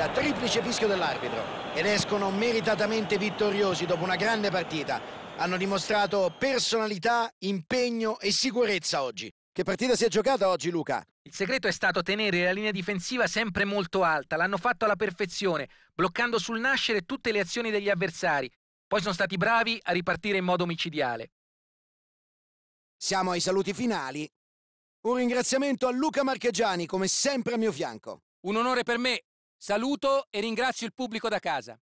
sfida, triplice fischio dell'arbitro ed escono meritatamente vittoriosi dopo una grande partita. Hanno dimostrato personalità, impegno e sicurezza oggi. Che partita si è giocata oggi Luca? Il segreto è stato tenere la linea difensiva sempre molto alta, l'hanno fatto alla perfezione, bloccando sul nascere tutte le azioni degli avversari. Poi sono stati bravi a ripartire in modo omicidiale. Siamo ai saluti finali. Un ringraziamento a Luca Marchegiani, come sempre a mio fianco. Un onore per me Saluto e ringrazio il pubblico da casa.